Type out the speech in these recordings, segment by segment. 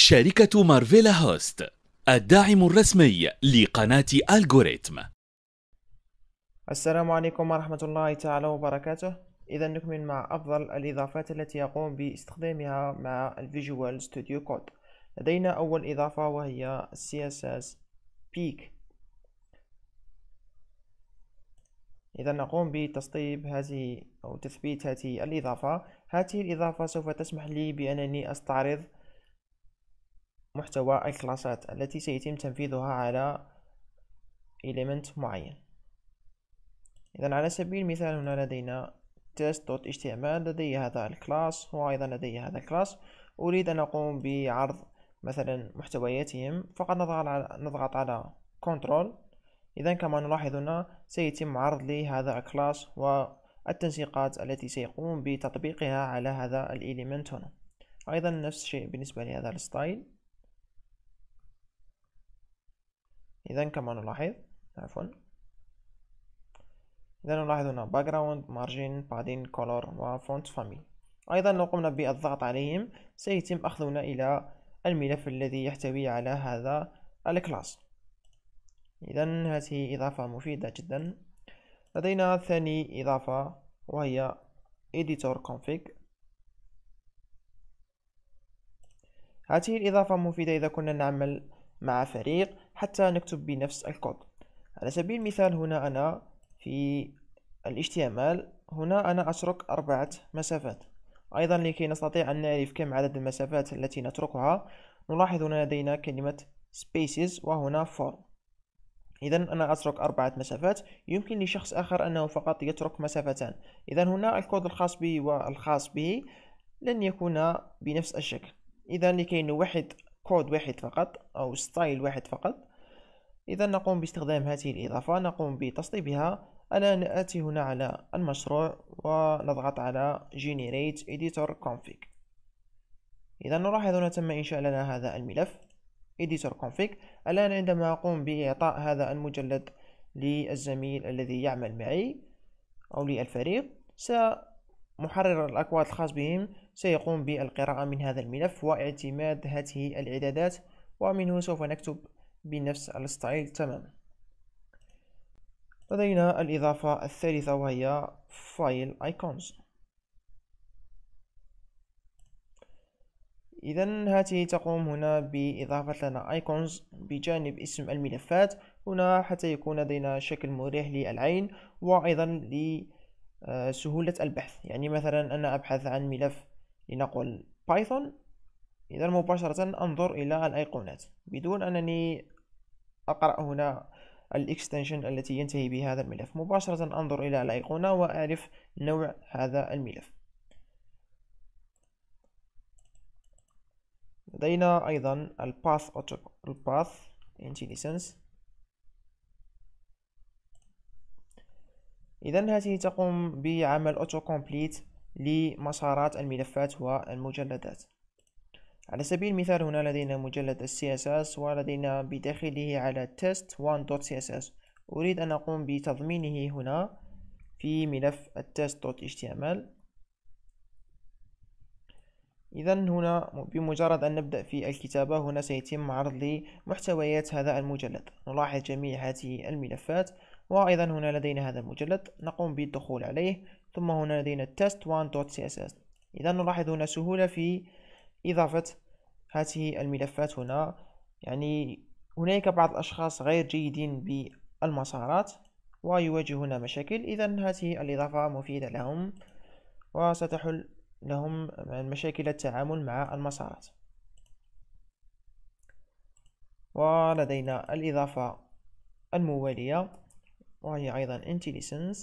شركة مارفيلا هوست الداعم الرسمي لقناة الجوريتم السلام عليكم ورحمة الله تعالى وبركاته إذا نكمل مع أفضل الإضافات التي يقوم باستخدامها مع الفيجوال ستوديو كود لدينا أول إضافة وهي CSS Peak إذا نقوم بتسطيب هذه أو تثبيت هذه الإضافة هذه الإضافة سوف تسمح لي بأنني أستعرض محتوى الكلاسات التي سيتم تنفيذها على element معين إذا على سبيل المثال هنا لدينا test.html لدي هذا الكلاس وأيضا لدي هذا الكلاس أريد أن أقوم بعرض مثلا محتوياتهم فقط نضغط على نضغط على كنترول إذا كما نلاحظ هنا سيتم عرض لي هذا الكلاس والتنسيقات التي سيقوم بتطبيقها على هذا الإليمنت هنا أيضا نفس الشيء بالنسبة لهذا الستايل إذا كما نلاحظ عفوا إذا نلاحظ هنا background margin padding color و font family أيضا لو قمنا بالضغط عليهم سيتم أخذنا إلى الملف الذي يحتوي على هذا الكلاس إذا هذه إضافة مفيدة جدا لدينا ثاني إضافة وهي editor config هذه الإضافة مفيدة إذا كنا نعمل مع فريق حتى نكتب بنفس الكود على سبيل المثال هنا أنا في ال HTML هنا أنا أترك أربعة مسافات أيضا لكي نستطيع أن نعرف كم عدد المسافات التي نتركها نلاحظ هنا لدينا كلمة spaces وهنا for إذا أنا أترك أربعة مسافات يمكن لشخص آخر أنه فقط يترك مسافتان إذا هنا الكود الخاص بي والخاص به لن يكون بنفس الشكل إذا لكي نوحد كود واحد فقط أو ستايل واحد فقط إذا نقوم باستخدام هذه الإضافة نقوم بتسطيبها الآن آتي هنا على المشروع ونضغط على Generate Editor Config إذا نلاحظ هنا تم إنشاء لنا هذا الملف Editor Config الآن عندما أقوم بإعطاء هذا المجلد للزميل الذي يعمل معي أو للفريق سمحرر الأكواد الخاص بهم سيقوم بالقراءة من هذا الملف واعتماد هذه الإعدادات ومنه سوف نكتب بنفس الستايل تماما لدينا الإضافة الثالثة وهي فايل ايكونز إذا هاته تقوم هنا بإضافة لنا ايكونز بجانب اسم الملفات هنا حتى يكون لدينا شكل مريح للعين وأيضا لسهولة البحث يعني مثلا أنا أبحث عن ملف لنقل بايثون إذا مباشرة أنظر إلى الأيقونات بدون أنني أقرأ هنا الاكستنشن التي ينتهي بهذا الملف مباشرة أنظر إلى الأيقونة وأعرف نوع هذا الملف لدينا أيضا الباث الباث IntelliSense إذا هذه تقوم بعمل أوتو كومبليت لمسارات الملفات والمجلدات على سبيل المثال هنا لدينا مجلد السي اس اس ولدينا بداخله على test1.css أريد أن أقوم بتضمينه هنا في ملف test.html إذا هنا بمجرد أن نبدأ في الكتابة هنا سيتم عرض لي محتويات هذا المجلد نلاحظ جميع هذه الملفات وأيضا هنا لدينا هذا المجلد نقوم بالدخول عليه ثم هنا لدينا test1.css إذا نلاحظ هنا سهولة في إضافة هذه الملفات هنا يعني هناك بعض الأشخاص غير جيدين بالمسارات ويواجهون مشاكل إذا هذه الإضافة مفيدة لهم وستحل لهم مشاكل التعامل مع المسارات ولدينا الإضافة الموالية وهي أيضا IntelliSense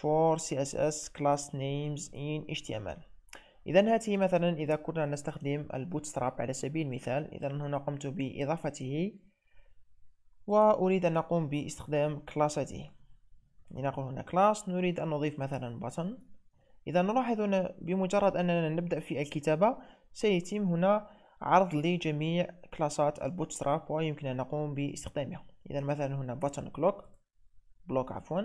for CSS class names in HTML إذا هاته مثلا إذا كنا نستخدم البوتستراب على سبيل المثال إذا هنا قمت بإضافته وأريد أن نقوم باستخدام كلاسته لنقول هنا كلاس نريد أن نضيف مثلا بطن إذا نلاحظ هنا بمجرد أننا نبدأ في الكتابة سيتم هنا عرض لجميع كلاسات البوتستراب ويمكن أن نقوم باستخدامها إذا مثلا هنا بطن كلوك بلوك عفوا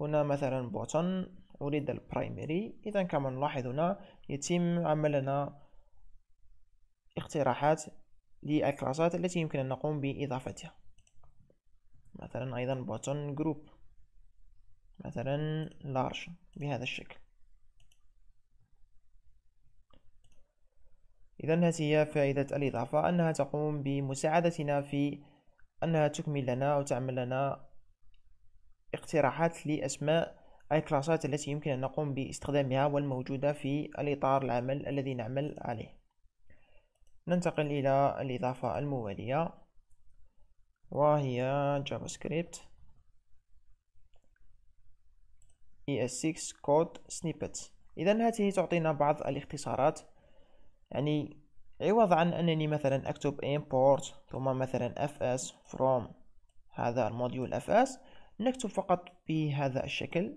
هنا مثلا بوتن أريد البرايمري إذا كما نلاحظ هنا يتم عملنا اقتراحات للكلاسات التي يمكن أن نقوم بإضافتها مثلا أيضا بوتون جروب مثلا لارج بهذا الشكل إذا هذه هي فائدة الإضافة أنها تقوم بمساعدتنا في أنها تكمل لنا أو تعمل لنا اقتراحات لأسماء اي كلاسات التي يمكن أن نقوم باستخدامها والموجودة في الإطار العمل الذي نعمل عليه ننتقل إلى الإضافة الموالية وهي جافا سكريبت ES6 code snippets إذا هذه تعطينا بعض الاختصارات يعني عوض عن أنني مثلا أكتب import ثم مثلا fs from هذا الموديول fs نكتب فقط بهذا الشكل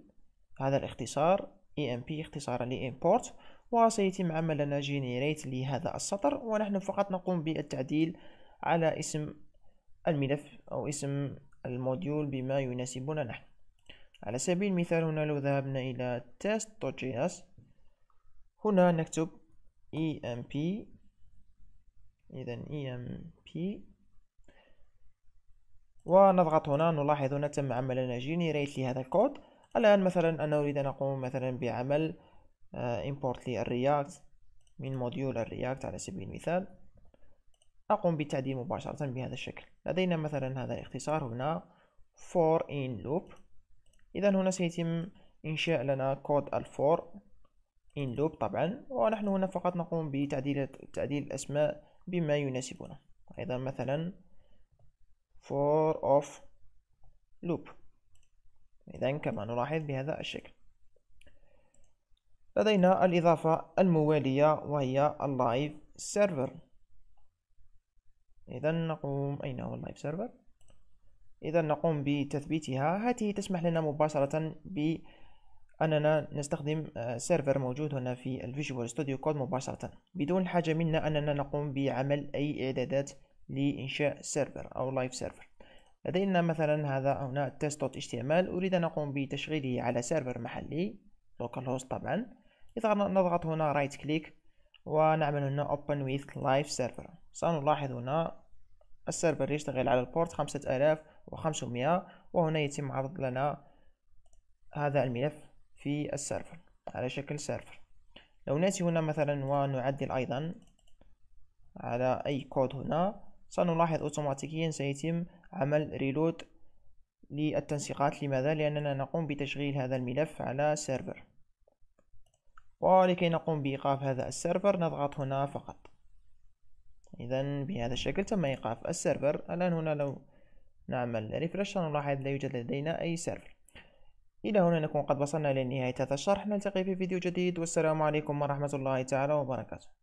هذا الاختصار EMP اختصارا ل import وسيتم عملنا generate لهذا السطر ونحن فقط نقوم بالتعديل على اسم الملف أو اسم الموديول بما يناسبنا نحن على سبيل المثال هنا لو ذهبنا إلى test.js هنا نكتب emp إذا emp ونضغط هنا نلاحظ هنا تم عملنا generate لهذا الكود الآن مثلا أنا أريد أن أقوم مثلا بعمل آه، import للرياكت من موديول الرياكت على سبيل المثال أقوم بالتعديل مباشرة بهذا الشكل لدينا مثلا هذا الاختصار هنا for in loop إذا هنا سيتم إنشاء لنا كود الفور in loop طبعا ونحن هنا فقط نقوم بتعديل تعديل الأسماء بما يناسبنا أيضا مثلا for of loop إذا كما نلاحظ بهذا الشكل لدينا الإضافة الموالية وهي اللايف سيرفر إذا نقوم أين هو اللايف سيرفر إذا نقوم بتثبيتها هذه تسمح لنا مباشرة بأننا نستخدم آه، سيرفر موجود هنا في الفيجوال ستوديو كود مباشرة بدون حاجة منا أننا نقوم بعمل أي إعدادات لإنشاء سيرفر أو لايف سيرفر لدينا مثلا هذا هنا test.html أريد أن أقوم بتشغيله على سيرفر محلي localhost طبعا إذا نضغط هنا right click ونعمل هنا open with live server سنلاحظ هنا السيرفر يشتغل على البورت 5500 وهنا يتم عرض لنا هذا الملف في السيرفر على شكل سيرفر لو نأتي هنا مثلا ونعدل أيضا على أي كود هنا سنلاحظ أوتوماتيكيا سيتم عمل ريلود للتنسيقات لماذا؟ لأننا نقوم بتشغيل هذا الملف على سيرفر ولكي نقوم بإيقاف هذا السيرفر نضغط هنا فقط إذا بهذا الشكل تم إيقاف السيرفر الآن هنا لو نعمل ريفرش سنلاحظ لا يوجد لدينا أي سيرفر إلى هنا نكون قد وصلنا لنهاية هذا الشرح نلتقي في فيديو جديد والسلام عليكم ورحمة الله تعالى وبركاته